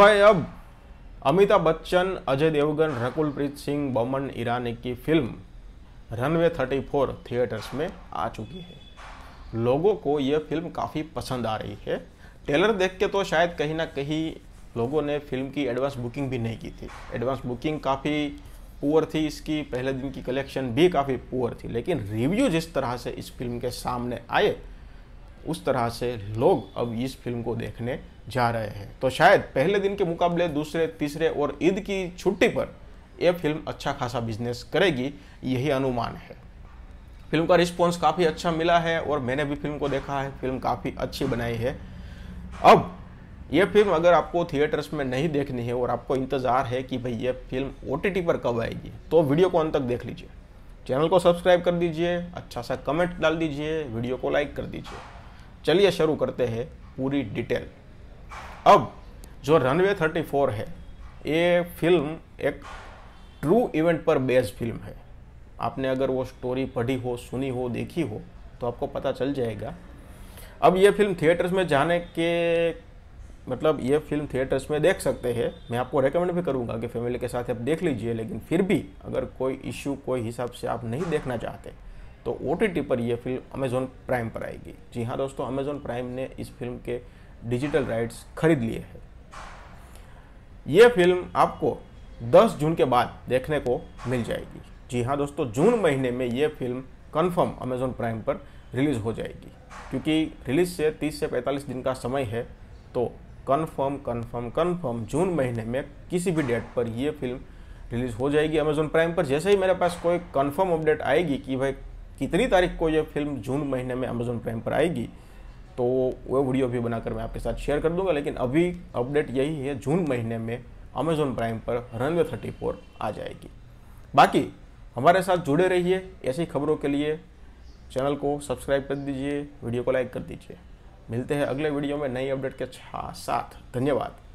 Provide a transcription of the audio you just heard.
भाई अब अमिताभ बच्चन अजय देवगन रकुलप्रीत सिंह बमन ईरानी की फिल्म रनवे 34 थिएटर्स में आ चुकी है लोगों को यह फिल्म काफ़ी पसंद आ रही है ट्रेलर देख के तो शायद कहीं ना कहीं लोगों ने फिल्म की एडवांस बुकिंग भी नहीं की थी एडवांस बुकिंग काफ़ी पुअर थी इसकी पहले दिन की कलेक्शन भी काफ़ी पुअर थी लेकिन रिव्यू जिस तरह से इस फिल्म के सामने आए उस तरह से लोग अब इस फिल्म को देखने जा रहे हैं तो शायद पहले दिन के मुकाबले दूसरे तीसरे और ईद की छुट्टी पर यह फिल्म अच्छा खासा बिजनेस करेगी यही अनुमान है फिल्म का रिस्पॉन्स काफ़ी अच्छा मिला है और मैंने भी फिल्म को देखा है फिल्म काफ़ी अच्छी बनाई है अब यह फिल्म अगर आपको थिएटर्स में नहीं देखनी है और आपको इंतज़ार है कि भाई ये फिल्म ओ पर कब आएगी तो वीडियो को अंत तक देख लीजिए चैनल को सब्सक्राइब कर दीजिए अच्छा सा कमेंट डाल दीजिए वीडियो को लाइक कर दीजिए चलिए शुरू करते हैं पूरी डिटेल अब जो रनवे 34 है ये फिल्म एक ट्रू इवेंट पर बेस्ड फिल्म है आपने अगर वो स्टोरी पढ़ी हो सुनी हो देखी हो तो आपको पता चल जाएगा अब ये फिल्म थिएटर्स में जाने के मतलब ये फिल्म थिएटर्स में देख सकते हैं मैं आपको रेकमेंड भी करूँगा कि फैमिली के साथ आप देख लीजिए लेकिन फिर भी अगर कोई इश्यू कोई हिसाब से आप नहीं देखना चाहते तो ओ पर यह फिल्म अमेज़ॉन प्राइम पर आएगी जी हाँ दोस्तों अमेज़ॉन प्राइम ने इस फिल्म के डिजिटल राइट्स खरीद लिए हैं ये फिल्म आपको 10 जून के बाद देखने को मिल जाएगी जी हाँ दोस्तों जून महीने में ये फिल्म कन्फर्म अमेजोन प्राइम पर रिलीज़ हो जाएगी क्योंकि रिलीज़ से 30 से 45 दिन का समय है तो कन्फर्म कन्फर्म कन्फर्म जून महीने में किसी भी डेट पर यह फिल्म रिलीज़ हो जाएगी अमेजोन प्राइम पर जैसे ही मेरे पास कोई कन्फर्म अपडेट आएगी कि भाई कितनी तारीख को यह फिल्म जून महीने में अमेजोन प्राइम पर आएगी तो वो वीडियो भी बनाकर मैं आपके साथ शेयर कर दूंगा लेकिन अभी अपडेट यही है जून महीने में अमेजोन प्राइम पर रनवे थर्टी फोर आ जाएगी बाकी हमारे साथ जुड़े रहिए ऐसी खबरों के लिए चैनल को सब्सक्राइब कर दीजिए वीडियो को लाइक कर दीजिए मिलते हैं अगले वीडियो में नई अपडेट के साथ धन्यवाद